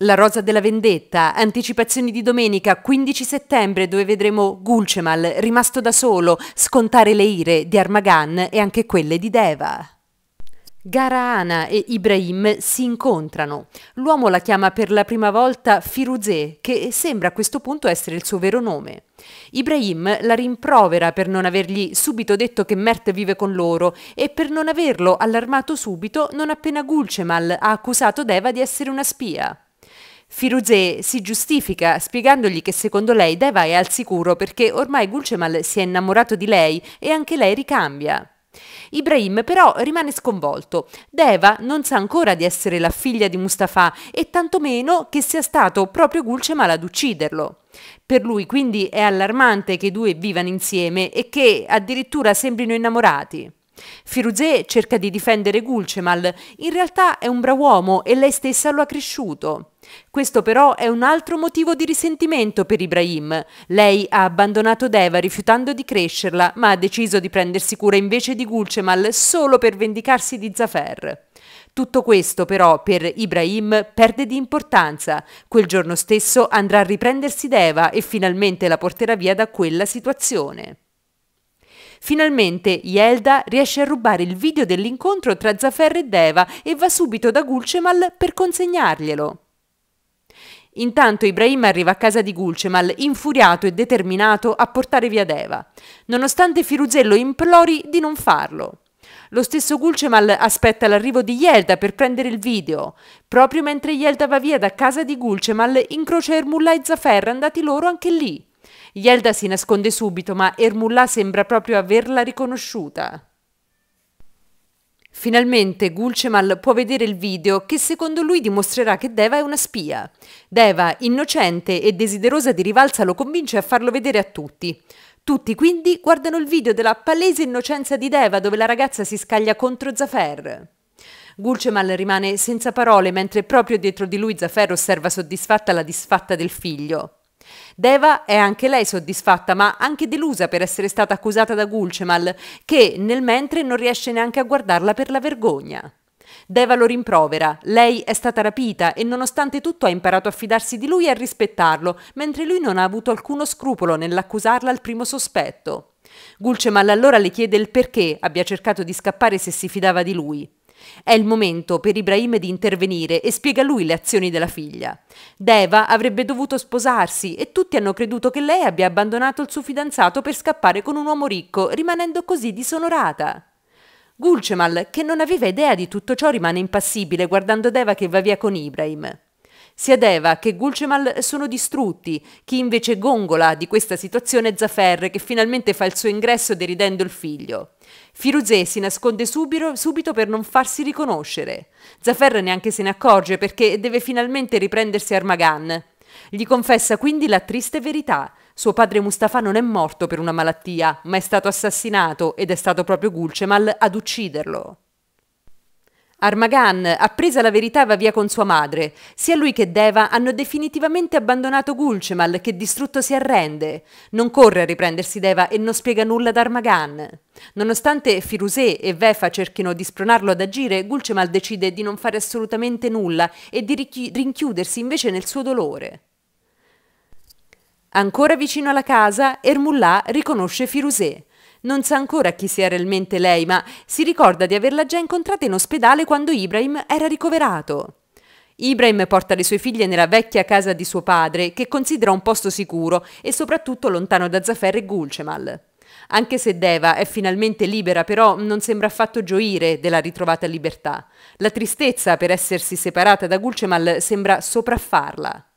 La Rosa della Vendetta, anticipazioni di domenica 15 settembre dove vedremo Gulcemal, rimasto da solo, scontare le ire di Armagan e anche quelle di Deva. Garaana e Ibrahim si incontrano. L'uomo la chiama per la prima volta Firuzeh, che sembra a questo punto essere il suo vero nome. Ibrahim la rimprovera per non avergli subito detto che Mert vive con loro e per non averlo allarmato subito non appena Gulcemal ha accusato Deva di essere una spia. Firuzeh si giustifica spiegandogli che secondo lei Deva è al sicuro perché ormai Gulcemal si è innamorato di lei e anche lei ricambia. Ibrahim però rimane sconvolto. Deva non sa ancora di essere la figlia di Mustafa e tantomeno che sia stato proprio Gulcemal ad ucciderlo. Per lui quindi è allarmante che i due vivano insieme e che addirittura sembrino innamorati. Firuzeh cerca di difendere Gulcemal, in realtà è un bravo uomo e lei stessa lo ha cresciuto. Questo però è un altro motivo di risentimento per Ibrahim. Lei ha abbandonato Deva rifiutando di crescerla, ma ha deciso di prendersi cura invece di Gulcemal solo per vendicarsi di Zafer. Tutto questo però per Ibrahim perde di importanza. Quel giorno stesso andrà a riprendersi Deva e finalmente la porterà via da quella situazione. Finalmente Yelda riesce a rubare il video dell'incontro tra Zafer e Deva e va subito da Gulcemal per consegnarglielo. Intanto Ibrahim arriva a casa di Gulcemal, infuriato e determinato a portare via Deva, nonostante Firuzello implori di non farlo. Lo stesso Gulcemal aspetta l'arrivo di Yelda per prendere il video. Proprio mentre Yelda va via da casa di Gulcemal, incrocia Ermulla e Zafer, andati loro anche lì. Yelda si nasconde subito, ma Ermulla sembra proprio averla riconosciuta. Finalmente Gulcemal può vedere il video che secondo lui dimostrerà che Deva è una spia. Deva, innocente e desiderosa di rivalsa, lo convince a farlo vedere a tutti. Tutti quindi guardano il video della palese innocenza di Deva dove la ragazza si scaglia contro Zafer. Gulcemal rimane senza parole mentre proprio dietro di lui Zafer osserva soddisfatta la disfatta del figlio. Deva è anche lei soddisfatta, ma anche delusa per essere stata accusata da Gulcemal, che nel mentre non riesce neanche a guardarla per la vergogna. Deva lo rimprovera, lei è stata rapita e nonostante tutto ha imparato a fidarsi di lui e a rispettarlo, mentre lui non ha avuto alcuno scrupolo nell'accusarla al primo sospetto. Gulcemal allora le chiede il perché abbia cercato di scappare se si fidava di lui. È il momento per Ibrahim di intervenire e spiega lui le azioni della figlia. Deva avrebbe dovuto sposarsi e tutti hanno creduto che lei abbia abbandonato il suo fidanzato per scappare con un uomo ricco, rimanendo così disonorata. Gulcemal, che non aveva idea di tutto ciò, rimane impassibile guardando Deva che va via con Ibrahim. Sia Deva che Gulcemal sono distrutti, chi invece gongola di questa situazione è Zafer che finalmente fa il suo ingresso deridendo il figlio. Firuzeh si nasconde subito, subito, per non farsi riconoscere. Zafer neanche se ne accorge perché deve finalmente riprendersi Armagan. Gli confessa quindi la triste verità. Suo padre Mustafa non è morto per una malattia, ma è stato assassinato ed è stato proprio Gulcemal ad ucciderlo. Armagan, appresa la verità, va via con sua madre. Sia lui che Deva hanno definitivamente abbandonato Gulcemal, che distrutto si arrende. Non corre a riprendersi Deva e non spiega nulla ad Armagan. Nonostante Firuse e Vefa cerchino di spronarlo ad agire, Gulcemal decide di non fare assolutamente nulla e di rinchiudersi invece nel suo dolore. Ancora vicino alla casa, Ermullah riconosce Firuse. Non sa ancora chi sia realmente lei, ma si ricorda di averla già incontrata in ospedale quando Ibrahim era ricoverato. Ibrahim porta le sue figlie nella vecchia casa di suo padre, che considera un posto sicuro e soprattutto lontano da Zafer e Gulcemal. Anche se Deva è finalmente libera, però non sembra affatto gioire della ritrovata libertà. La tristezza per essersi separata da Gulcemal sembra sopraffarla.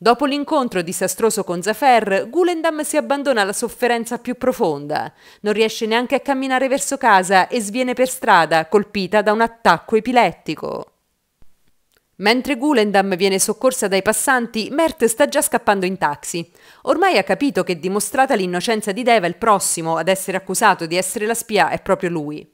Dopo l'incontro disastroso con Zafer, Gulendam si abbandona alla sofferenza più profonda. Non riesce neanche a camminare verso casa e sviene per strada, colpita da un attacco epilettico. Mentre Gulendam viene soccorsa dai passanti, Mert sta già scappando in taxi. Ormai ha capito che dimostrata l'innocenza di Deva, il prossimo ad essere accusato di essere la spia è proprio lui.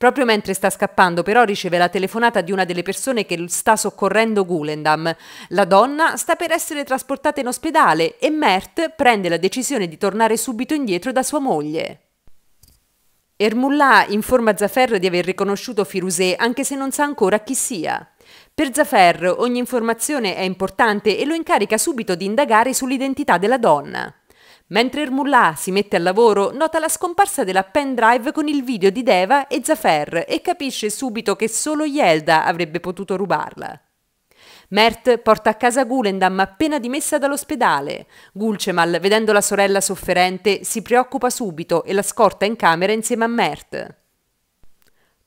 Proprio mentre sta scappando però riceve la telefonata di una delle persone che sta soccorrendo Gulendam. La donna sta per essere trasportata in ospedale e Mert prende la decisione di tornare subito indietro da sua moglie. Ermullah informa Zafer di aver riconosciuto Firuse anche se non sa ancora chi sia. Per Zafer ogni informazione è importante e lo incarica subito di indagare sull'identità della donna. Mentre Ermullah si mette al lavoro, nota la scomparsa della pendrive con il video di Deva e Zafer e capisce subito che solo Yelda avrebbe potuto rubarla. Mert porta a casa Gulendam appena dimessa dall'ospedale. Gulcemal, vedendo la sorella sofferente, si preoccupa subito e la scorta in camera insieme a Mert.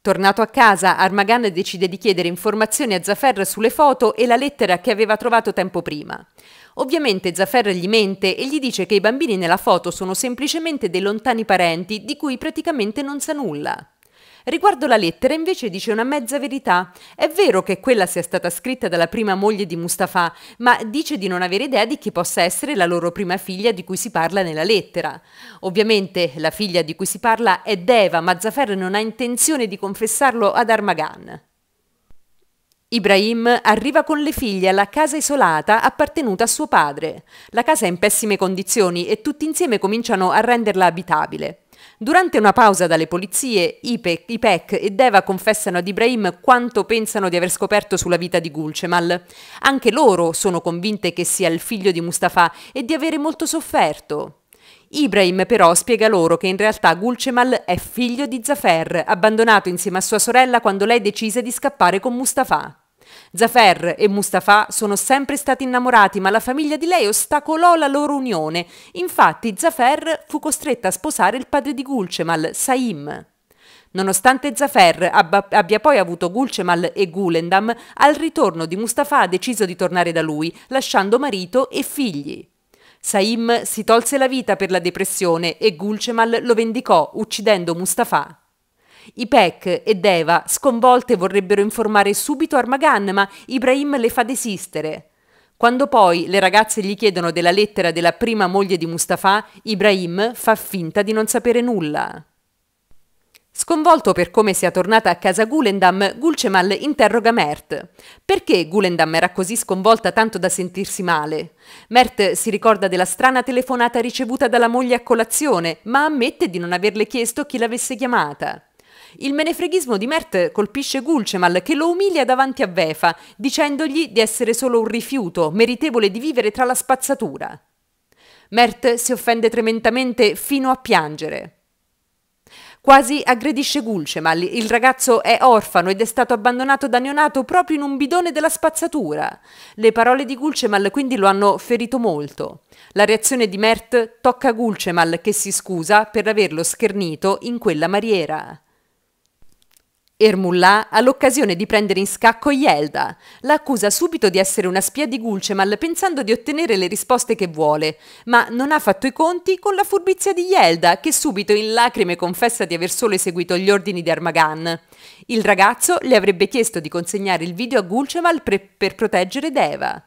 Tornato a casa, Armagan decide di chiedere informazioni a Zafer sulle foto e la lettera che aveva trovato tempo prima. Ovviamente Zafer gli mente e gli dice che i bambini nella foto sono semplicemente dei lontani parenti di cui praticamente non sa nulla. Riguardo la lettera invece dice una mezza verità. È vero che quella sia stata scritta dalla prima moglie di Mustafa, ma dice di non avere idea di chi possa essere la loro prima figlia di cui si parla nella lettera. Ovviamente la figlia di cui si parla è Deva, ma Zafar non ha intenzione di confessarlo ad Armagan. Ibrahim arriva con le figlie alla casa isolata appartenuta a suo padre. La casa è in pessime condizioni e tutti insieme cominciano a renderla abitabile. Durante una pausa dalle polizie, Ipek, e Deva confessano ad Ibrahim quanto pensano di aver scoperto sulla vita di Gulcemal. Anche loro sono convinte che sia il figlio di Mustafa e di avere molto sofferto. Ibrahim però spiega loro che in realtà Gulcemal è figlio di Zafer, abbandonato insieme a sua sorella quando lei decise di scappare con Mustafa. Zafer e Mustafa sono sempre stati innamorati, ma la famiglia di lei ostacolò la loro unione. Infatti Zafer fu costretta a sposare il padre di Gulcemal, Saim. Nonostante Zafer abbia poi avuto Gulcemal e Gulendam, al ritorno di Mustafa ha deciso di tornare da lui, lasciando marito e figli. Saim si tolse la vita per la depressione e Gulcemal lo vendicò uccidendo Mustafa. I Peck ed Eva, sconvolte, vorrebbero informare subito Armagan, ma Ibrahim le fa desistere. Quando poi le ragazze gli chiedono della lettera della prima moglie di Mustafa, Ibrahim fa finta di non sapere nulla. Sconvolto per come sia tornata a casa Gulendam, Gulcemal interroga Mert. Perché Gulendam era così sconvolta tanto da sentirsi male? Mert si ricorda della strana telefonata ricevuta dalla moglie a colazione, ma ammette di non averle chiesto chi l'avesse chiamata. Il menefreghismo di Mert colpisce Gulcemal che lo umilia davanti a Vefa, dicendogli di essere solo un rifiuto, meritevole di vivere tra la spazzatura. Mert si offende tremendamente fino a piangere. Quasi aggredisce Gulcemal, il ragazzo è orfano ed è stato abbandonato da neonato proprio in un bidone della spazzatura. Le parole di Gulcemal quindi lo hanno ferito molto. La reazione di Mert tocca Gulcemal che si scusa per averlo schernito in quella maniera. Ermulla ha l'occasione di prendere in scacco Yelda. La accusa subito di essere una spia di Gulcemal pensando di ottenere le risposte che vuole, ma non ha fatto i conti con la furbizia di Yelda che subito in lacrime confessa di aver solo eseguito gli ordini di Armagan. Il ragazzo le avrebbe chiesto di consegnare il video a Gulcemal pre- per proteggere Deva.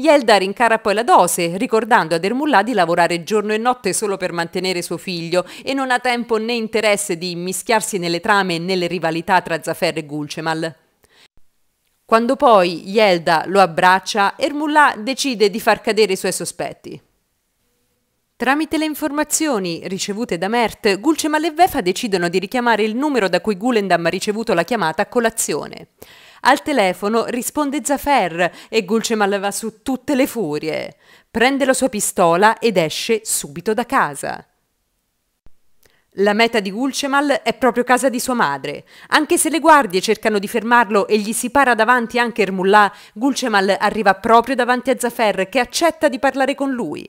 Yeldar incara poi la dose, ricordando ad Ermullah di lavorare giorno e notte solo per mantenere suo figlio e non ha tempo né interesse di immischiarsi nelle trame e nelle rivalità tra Zafer e Gulcemal. Quando poi Yelda lo abbraccia, Ermullah decide di far cadere i suoi sospetti. Tramite le informazioni ricevute da Mert, Gulcemal e Vefa decidono di richiamare il numero da cui Gulendam ha ricevuto la chiamata a colazione. Al telefono risponde Zafer e Gulcemal va su tutte le furie. Prende la sua pistola ed esce subito da casa. La meta di Gulcemal è proprio casa di sua madre. Anche se le guardie cercano di fermarlo e gli si para davanti anche Ermullah, Gulcemal arriva proprio davanti a Zafer che accetta di parlare con lui.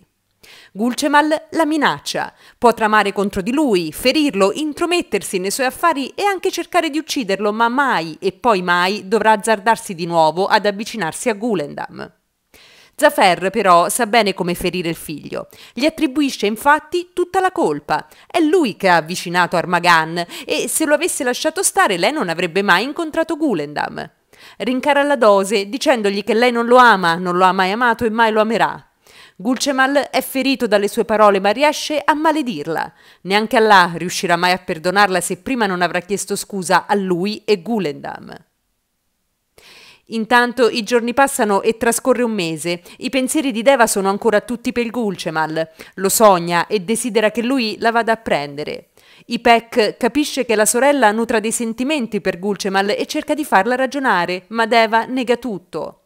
Gulcemal la minaccia. Può tramare contro di lui, ferirlo, intromettersi nei suoi affari e anche cercare di ucciderlo, ma mai e poi mai dovrà azzardarsi di nuovo ad avvicinarsi a Gulendam. Zafer però sa bene come ferire il figlio. Gli attribuisce infatti tutta la colpa. È lui che ha avvicinato Armagan e se lo avesse lasciato stare lei non avrebbe mai incontrato Gulendam. Rincara la dose dicendogli che lei non lo ama, non lo ha mai amato e mai lo amerà. Gulcemal è ferito dalle sue parole ma riesce a maledirla. Neanche Allah riuscirà mai a perdonarla se prima non avrà chiesto scusa a lui e Gulendam. Intanto i giorni passano e trascorre un mese. I pensieri di Deva sono ancora tutti per Gulcemal. Lo sogna e desidera che lui la vada a prendere. Ipek capisce che la sorella nutra dei sentimenti per Gulcemal e cerca di farla ragionare, ma Deva nega tutto.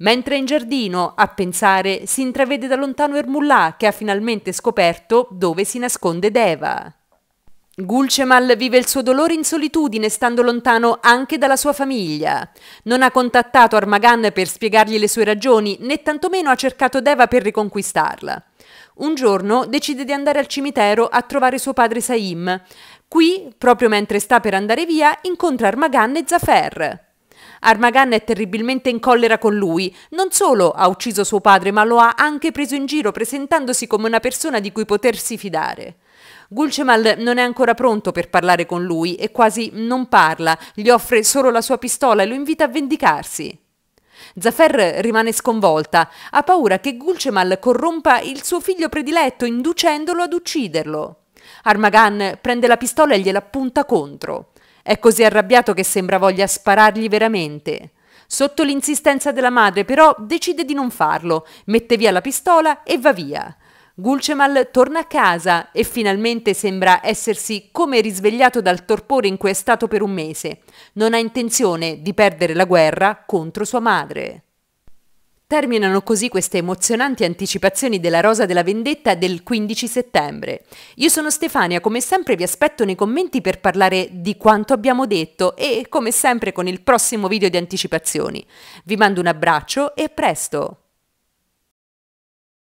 Mentre in giardino, a pensare, si intravede da lontano Ermullà che ha finalmente scoperto dove si nasconde Deva. Gulcemal vive il suo dolore in solitudine, stando lontano anche dalla sua famiglia. Non ha contattato Armagan per spiegargli le sue ragioni, né tantomeno ha cercato Deva per riconquistarla. Un giorno decide di andare al cimitero a trovare suo padre Saim. Qui, proprio mentre sta per andare via, incontra Armagan e Zafer. Armagan è terribilmente in collera con lui. Non solo ha ucciso suo padre, ma lo ha anche preso in giro presentandosi come una persona di cui potersi fidare. Gulcemal non è ancora pronto per parlare con lui e quasi non parla, gli offre solo la sua pistola e lo invita a vendicarsi. Zafer rimane sconvolta, ha paura che Gulcemal corrompa il suo figlio prediletto inducendolo ad ucciderlo. Armagan prende la pistola e gliela punta contro. È così arrabbiato che sembra voglia sparargli veramente. Sotto l'insistenza della madre, però, decide di non farlo, mette via la pistola e va via. Gulcemal torna a casa e finalmente sembra essersi come risvegliato dal torpore in cui è stato per un mese. Non ha intenzione di perdere la guerra contro sua madre. Terminano così queste emozionanti anticipazioni della Rosa della Vendetta del 15 settembre. Io sono Stefania, come sempre vi aspetto nei commenti per parlare di quanto abbiamo detto e come sempre con il prossimo video di anticipazioni. Vi mando un abbraccio e a presto!